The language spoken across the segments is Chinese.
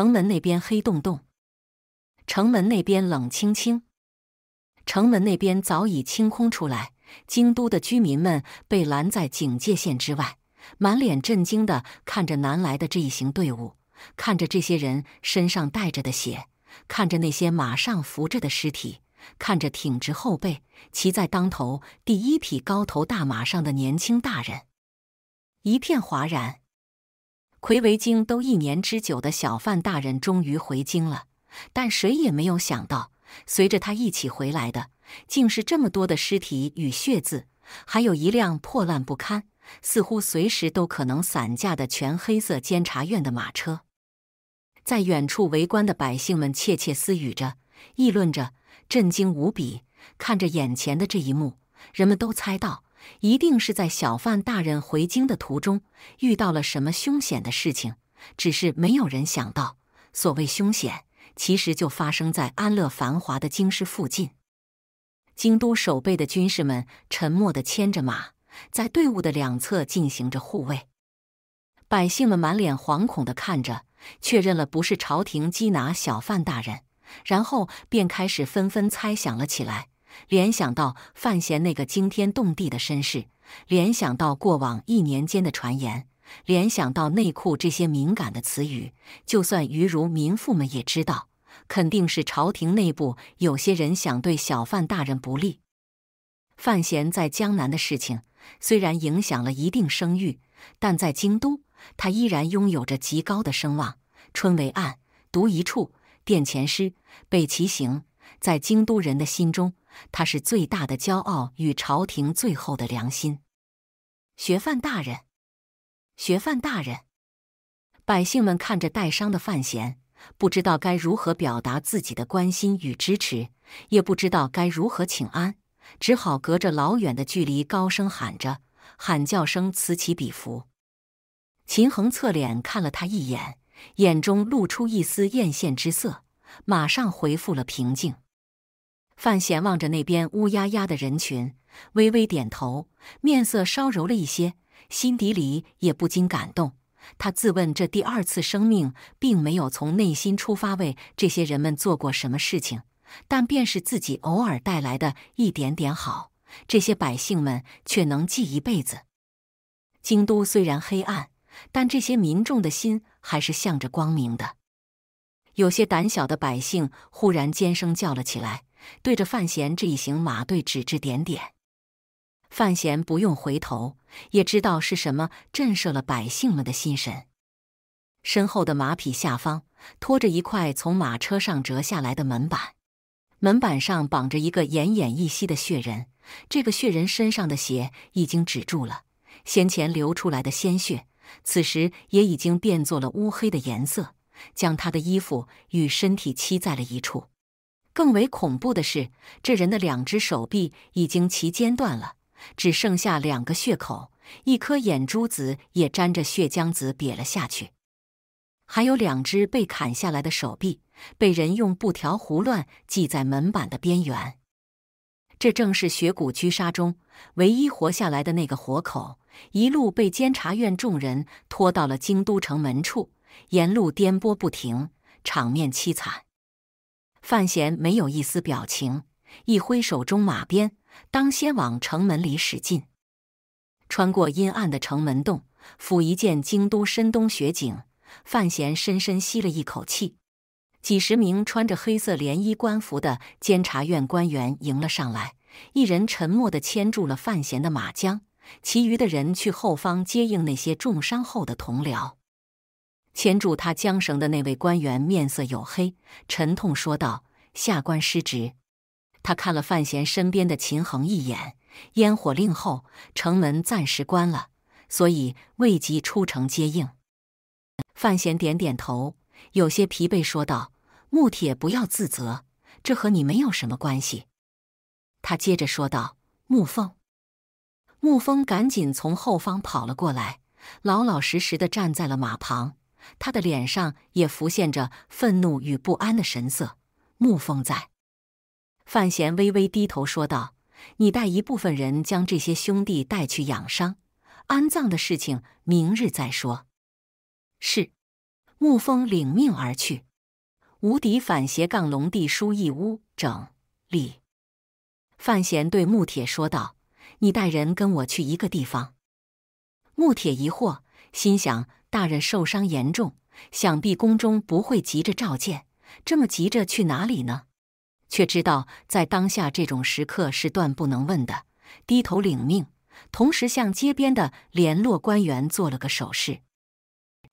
城门那边黑洞洞，城门那边冷清清，城门那边早已清空出来。京都的居民们被拦在警戒线之外，满脸震惊的看着南来的这一行队伍，看着这些人身上带着的血，看着那些马上扶着的尸体，看着挺直后背骑在当头第一匹高头大马上的年轻大人，一片哗然。魁为京都一年之久的小贩大人终于回京了，但谁也没有想到，随着他一起回来的，竟是这么多的尸体与血渍，还有一辆破烂不堪、似乎随时都可能散架的全黑色监察院的马车。在远处围观的百姓们窃窃私语着，议论着，震惊无比，看着眼前的这一幕，人们都猜到。一定是在小范大人回京的途中遇到了什么凶险的事情，只是没有人想到，所谓凶险，其实就发生在安乐繁华的京师附近。京都守备的军士们沉默地牵着马，在队伍的两侧进行着护卫，百姓们满脸惶恐地看着，确认了不是朝廷缉拿小范大人，然后便开始纷纷猜想了起来。联想到范闲那个惊天动地的身世，联想到过往一年间的传言，联想到内库这些敏感的词语，就算于儒民妇们也知道，肯定是朝廷内部有些人想对小范大人不利。范闲在江南的事情虽然影响了一定声誉，但在京都，他依然拥有着极高的声望。春为案，独一处，殿前诗，北齐行。在京都人的心中，他是最大的骄傲与朝廷最后的良心。学范大人，学范大人，百姓们看着带伤的范闲，不知道该如何表达自己的关心与支持，也不知道该如何请安，只好隔着老远的距离高声喊着，喊叫声此起彼伏。秦衡侧脸看了他一眼，眼中露出一丝艳羡之色。马上恢复了平静。范闲望着那边乌压压的人群，微微点头，面色稍柔了一些，心底里也不禁感动。他自问，这第二次生命并没有从内心出发为这些人们做过什么事情，但便是自己偶尔带来的一点点好，这些百姓们却能记一辈子。京都虽然黑暗，但这些民众的心还是向着光明的。有些胆小的百姓忽然尖声叫了起来，对着范闲这一行马队指指点点。范闲不用回头，也知道是什么震慑了百姓们的心神。身后的马匹下方拖着一块从马车上折下来的门板，门板上绑着一个奄奄一息的血人。这个血人身上的血已经止住了，先前流出来的鲜血，此时也已经变作了乌黑的颜色。将他的衣服与身体漆在了一处。更为恐怖的是，这人的两只手臂已经齐肩断了，只剩下两个血口，一颗眼珠子也沾着血浆子瘪了下去。还有两只被砍下来的手臂，被人用布条胡乱系在门板的边缘。这正是雪谷狙杀中唯一活下来的那个活口，一路被监察院众人拖到了京都城门处。沿路颠簸不停，场面凄惨。范闲没有一丝表情，一挥手中马鞭，当先往城门里使劲。穿过阴暗的城门洞，甫一见京都深冬雪景，范闲深深吸了一口气。几十名穿着黑色连衣官服的监察院官员迎了上来，一人沉默地牵住了范闲的马缰，其余的人去后方接应那些重伤后的同僚。牵住他缰绳的那位官员面色黝黑，沉痛说道：“下官失职。”他看了范闲身边的秦衡一眼，烟火令后城门暂时关了，所以未及出城接应。范闲点点头，有些疲惫说道：“穆铁，不要自责，这和你没有什么关系。”他接着说道：“穆凤。”穆峰赶紧从后方跑了过来，老老实实的站在了马旁。他的脸上也浮现着愤怒与不安的神色。穆风在，范闲微微低头说道：“你带一部分人将这些兄弟带去养伤，安葬的事情明日再说。”是，穆风领命而去。无敌反斜杠龙帝书一屋整理。范闲对穆铁说道：“你带人跟我去一个地方。”穆铁疑惑，心想。大人受伤严重，想必宫中不会急着召见。这么急着去哪里呢？却知道在当下这种时刻是断不能问的。低头领命，同时向街边的联络官员做了个手势。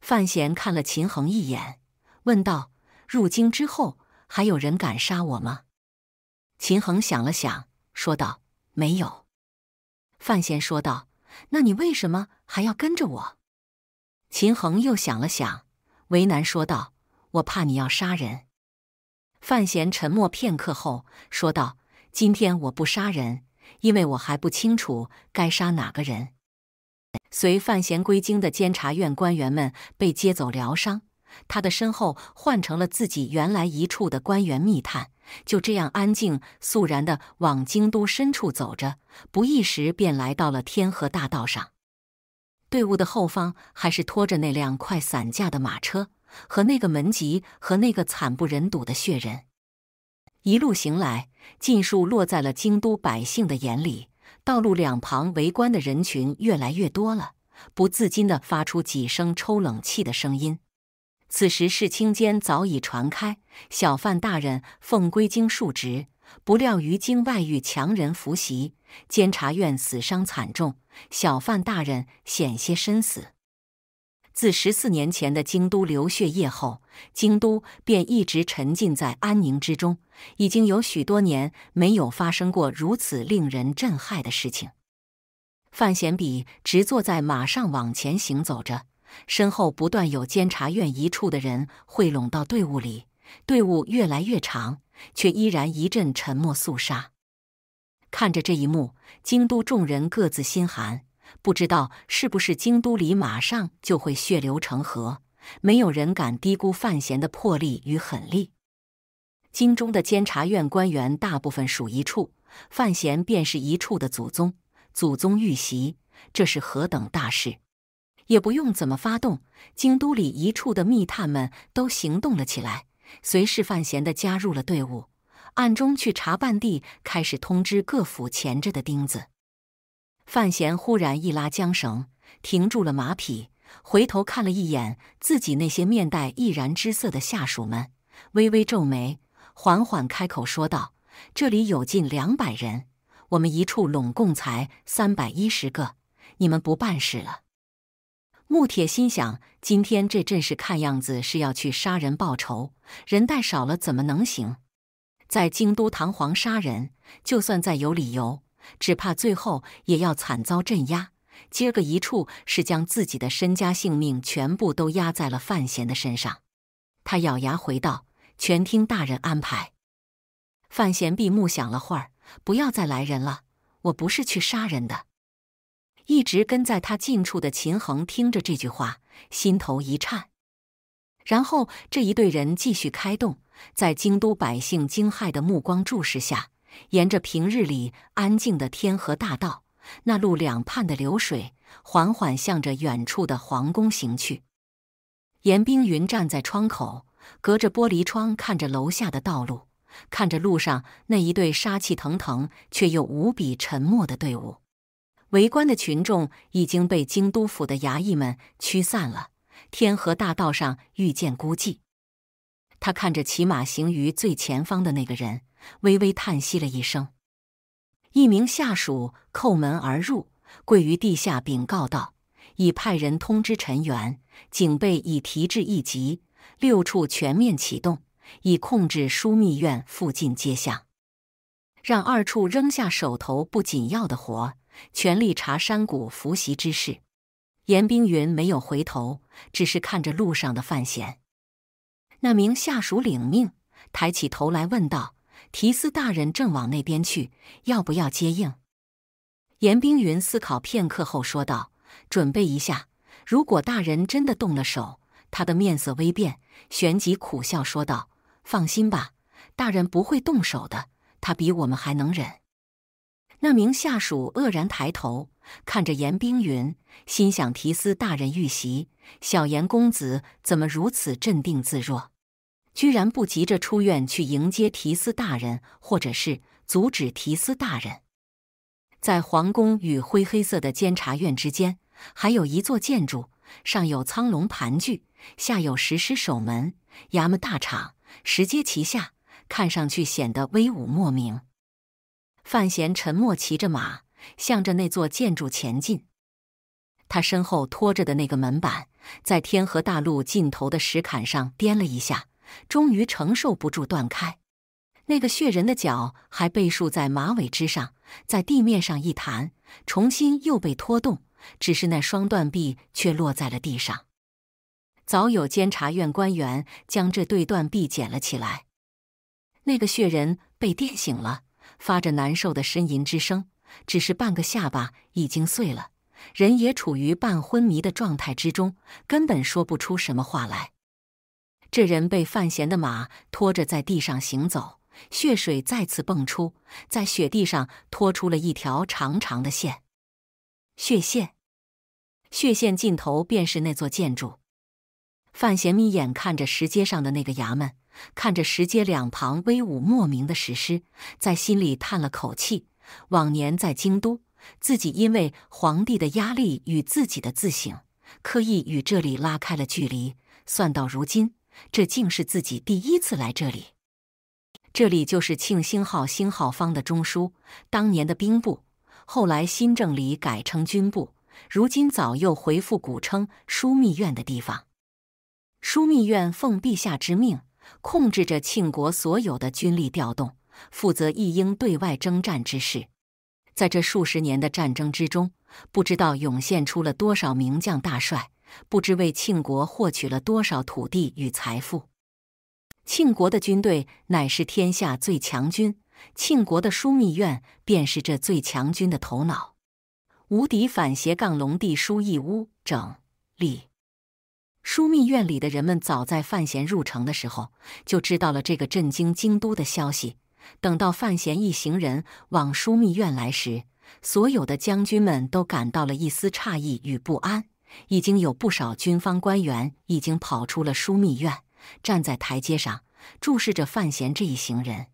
范闲看了秦衡一眼，问道：“入京之后还有人敢杀我吗？”秦衡想了想，说道：“没有。”范闲说道：“那你为什么还要跟着我？”秦衡又想了想，为难说道：“我怕你要杀人。”范闲沉默片刻后说道：“今天我不杀人，因为我还不清楚该杀哪个人。”随范闲归京的监察院官员们被接走疗伤，他的身后换成了自己原来一处的官员密探，就这样安静肃然的往京都深处走着，不一时便来到了天河大道上。队伍的后方还是拖着那辆快散架的马车和那个门吉和那个惨不忍睹的血人，一路行来，尽数落在了京都百姓的眼里。道路两旁围观的人群越来越多了，不自禁的发出几声抽冷气的声音。此时，市青间早已传开，小范大人奉归京述职，不料于京外遇强人伏袭。监察院死伤惨重，小范大人险些身死。自十四年前的京都流血夜后，京都便一直沉浸在安宁之中，已经有许多年没有发生过如此令人震撼的事情。范闲笔直坐在马上往前行走着，身后不断有监察院一处的人汇拢到队伍里，队伍越来越长，却依然一阵沉默肃杀。看着这一幕，京都众人各自心寒，不知道是不是京都里马上就会血流成河。没有人敢低估范闲的魄力与狠力。京中的监察院官员大部分属一处，范闲便是一处的祖宗。祖宗遇袭，这是何等大事！也不用怎么发动，京都里一处的密探们都行动了起来，随侍范闲的加入了队伍。暗中去查办地，开始通知各府钳着的钉子。范闲忽然一拉缰绳，停住了马匹，回头看了一眼自己那些面带毅然之色的下属们，微微皱眉，缓缓开口说道：“这里有近两百人，我们一处拢共才三百一十个，你们不办事了。”穆铁心想，今天这阵势看样子是要去杀人报仇，人带少了怎么能行？在京都堂皇杀人，就算再有理由，只怕最后也要惨遭镇压。今儿个一处是将自己的身家性命全部都压在了范闲的身上，他咬牙回道：“全听大人安排。”范闲闭目想了会儿：“不要再来人了，我不是去杀人的。”一直跟在他近处的秦衡听着这句话，心头一颤。然后这一队人继续开动。在京都百姓惊骇的目光注视下，沿着平日里安静的天河大道，那路两畔的流水缓缓向着远处的皇宫行去。严冰云站在窗口，隔着玻璃窗看着楼下的道路，看着路上那一对杀气腾腾却又无比沉默的队伍。围观的群众已经被京都府的衙役们驱散了，天河大道上遇见孤寂。他看着骑马行于最前方的那个人，微微叹息了一声。一名下属叩门而入，跪于地下禀告道：“已派人通知陈元，警备已提至一级，六处全面启动，以控制枢密院附近街巷。让二处扔下手头不紧要的活，全力查山谷伏袭之事。”严冰云没有回头，只是看着路上的范闲。那名下属领命，抬起头来问道：“提斯大人正往那边去，要不要接应？”严冰云思考片刻后说道：“准备一下，如果大人真的动了手。”他的面色微变，旋即苦笑说道：“放心吧，大人不会动手的，他比我们还能忍。”那名下属愕然抬头看着严冰云，心想：“提斯大人遇袭，小严公子怎么如此镇定自若？”居然不急着出院去迎接提斯大人，或者是阻止提斯大人。在皇宫与灰黑色的监察院之间，还有一座建筑，上有苍龙盘踞，下有石狮守门。衙门大敞，石阶齐下，看上去显得威武莫名。范闲沉默，骑着马向着那座建筑前进。他身后拖着的那个门板，在天河大路尽头的石坎上颠了一下。终于承受不住，断开。那个血人的脚还被束在马尾之上，在地面上一弹，重新又被拖动。只是那双断臂却落在了地上。早有监察院官员将这对断臂捡了起来。那个血人被电醒了，发着难受的呻吟之声，只是半个下巴已经碎了，人也处于半昏迷的状态之中，根本说不出什么话来。这人被范闲的马拖着在地上行走，血水再次迸出，在雪地上拖出了一条长长的线，血线，血线尽头便是那座建筑。范闲眯眼看着石阶上的那个衙门，看着石阶两旁威武莫名的石狮，在心里叹了口气。往年在京都，自己因为皇帝的压力与自己的自省，刻意与这里拉开了距离。算到如今。这竟是自己第一次来这里。这里就是庆兴号星号方的中枢，当年的兵部，后来新政里改称军部，如今早又回复古称枢密院的地方。枢密院奉陛下之命，控制着庆国所有的军力调动，负责一应对外征战之事。在这数十年的战争之中，不知道涌现出了多少名将大帅。不知为庆国获取了多少土地与财富。庆国的军队乃是天下最强军，庆国的枢密院便是这最强军的头脑。无敌反斜杠龙帝枢义乌整立。枢密院里的人们早在范闲入城的时候就知道了这个震惊京都的消息。等到范闲一行人往枢密院来时，所有的将军们都感到了一丝诧异与不安。已经有不少军方官员已经跑出了枢密院，站在台阶上注视着范闲这一行人。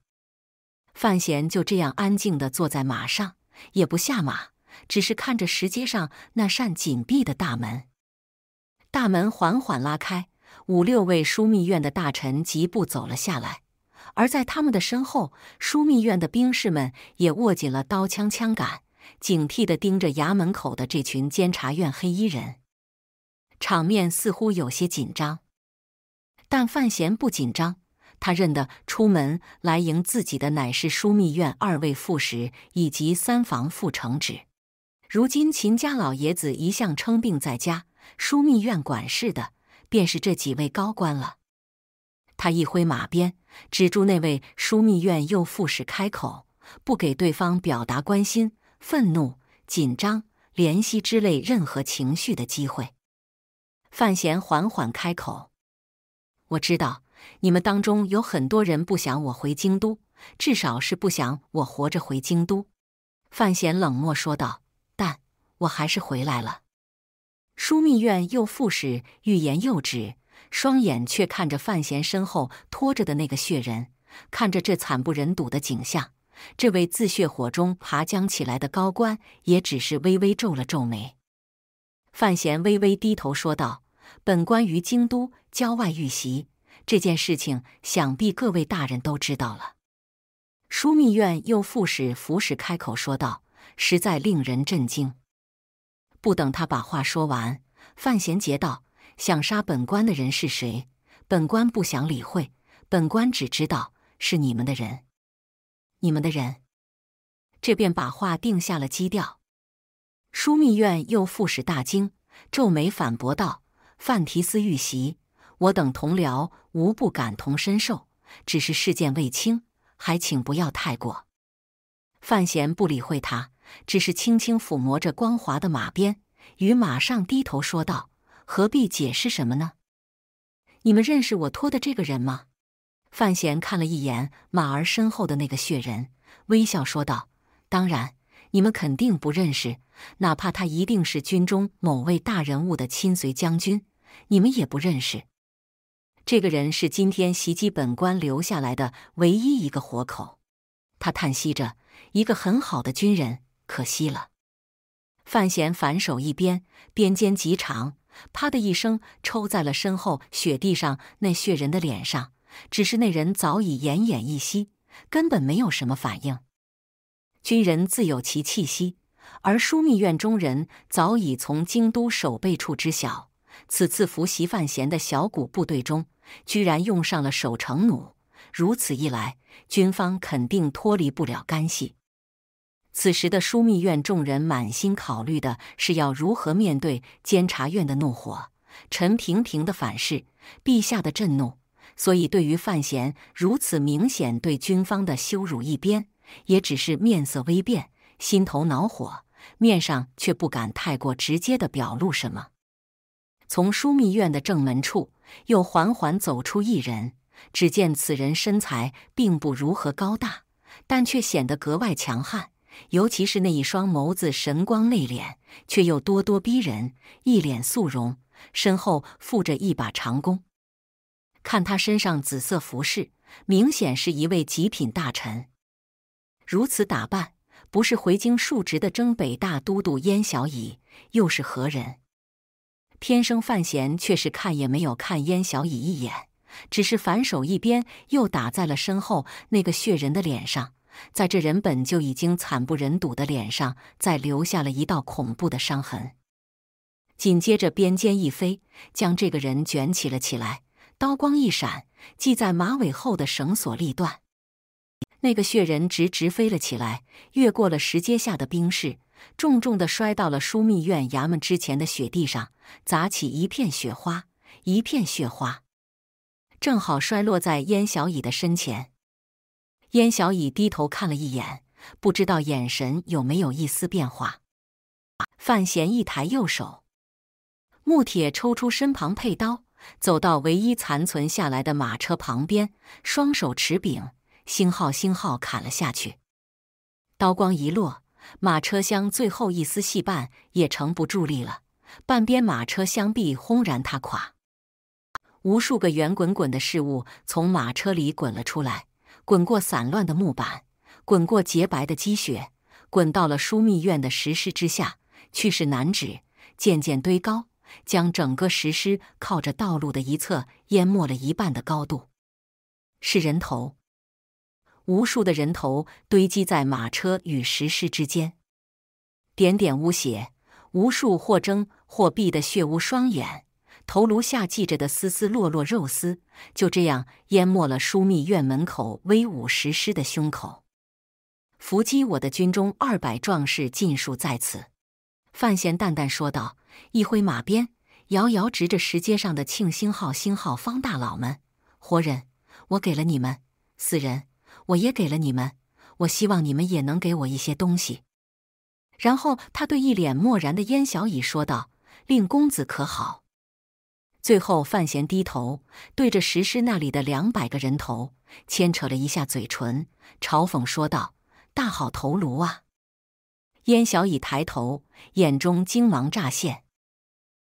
范闲就这样安静的坐在马上，也不下马，只是看着石阶上那扇紧闭的大门。大门缓缓拉开，五六位枢密院的大臣疾步走了下来，而在他们的身后，枢密院的兵士们也握紧了刀枪枪杆，警惕的盯着衙门口的这群监察院黑衣人。场面似乎有些紧张，但范闲不紧张。他认得出门来迎自己的乃是枢密院二位副使以及三房副城职。如今秦家老爷子一向称病在家，枢密院管事的便是这几位高官了。他一挥马鞭，止住那位枢密院右副使开口，不给对方表达关心、愤怒、紧张、怜惜之类任何情绪的机会。范闲缓缓开口：“我知道你们当中有很多人不想我回京都，至少是不想我活着回京都。”范闲冷漠说道：“但我还是回来了。”枢密院右副使欲言又止，双眼却看着范闲身后拖着的那个血人，看着这惨不忍睹的景象，这位自血火中爬将起来的高官也只是微微皱了皱眉。范闲微微低头说道。本官于京都郊外遇袭这件事情，想必各位大人都知道了。枢密院右副使符使开口说道：“实在令人震惊。”不等他把话说完，范闲杰道：“想杀本官的人是谁？本官不想理会。本官只知道是你们的人，你们的人。”这便把话定下了基调。枢密院右副使大惊，皱眉反驳道。范提斯遇袭，我等同僚无不感同身受，只是事件未清，还请不要太过。范闲不理会他，只是轻轻抚摸着光滑的马鞭，与马上低头说道：“何必解释什么呢？你们认识我托的这个人吗？”范闲看了一眼马儿身后的那个血人，微笑说道：“当然。”你们肯定不认识，哪怕他一定是军中某位大人物的亲随将军，你们也不认识。这个人是今天袭击本官留下来的唯一一个活口。他叹息着：“一个很好的军人，可惜了。”范闲反手一鞭，鞭尖极长，啪的一声抽在了身后雪地上那血人的脸上。只是那人早已奄奄一息，根本没有什么反应。军人自有其气息，而枢密院中人早已从京都守备处知晓，此次伏袭范闲的小股部队中，居然用上了守城弩。如此一来，军方肯定脱离不了干系。此时的枢密院众人满心考虑的是要如何面对监察院的怒火、陈萍萍的反噬、陛下的震怒，所以对于范闲如此明显对军方的羞辱，一边。也只是面色微变，心头恼火，面上却不敢太过直接的表露什么。从枢密院的正门处又缓缓走出一人，只见此人身材并不如何高大，但却显得格外强悍，尤其是那一双眸子，神光内敛，却又咄咄逼人，一脸肃容，身后附着一把长弓。看他身上紫色服饰，明显是一位极品大臣。如此打扮，不是回京述职的征北大都督燕小乙，又是何人？天生范闲却是看也没有看燕小乙一眼，只是反手一鞭，又打在了身后那个血人的脸上，在这人本就已经惨不忍睹的脸上，再留下了一道恐怖的伤痕。紧接着鞭尖一飞，将这个人卷起了起来，刀光一闪，系在马尾后的绳索立断。那个血人直直飞了起来，越过了石阶下的冰室，重重的摔到了枢密院衙门之前的雪地上，砸起一片雪花，一片雪花，正好摔落在燕小乙的身前。燕小乙低头看了一眼，不知道眼神有没有一丝变化。范闲一抬右手，穆铁抽出身旁佩刀，走到唯一残存下来的马车旁边，双手持柄。星号星号砍了下去，刀光一落，马车厢最后一丝细半也承不住力了，半边马车厢壁轰然塌垮，无数个圆滚滚的事物从马车里滚了出来，滚过散乱的木板，滚过洁白的积雪，滚到了枢密院的石狮之下，去势难止，渐渐堆高，将整个石狮靠着道路的一侧淹没了一半的高度，是人头。无数的人头堆积在马车与石狮之间，点点污血，无数或睁或闭的血污双眼，头颅下系着的丝丝落落肉丝，就这样淹没了枢密院门口威武石狮的胸口。伏击我的军中二百壮士尽数在此。范闲淡淡说道，一挥马鞭，遥遥指着石阶上的庆星号星号方大佬们，活人我给了你们，死人。我也给了你们，我希望你们也能给我一些东西。然后他对一脸漠然的燕小乙说道：“令公子可好？”最后，范闲低头对着石狮那里的两百个人头，牵扯了一下嘴唇，嘲讽说道：“大好头颅啊！”燕小乙抬头，眼中惊芒乍现。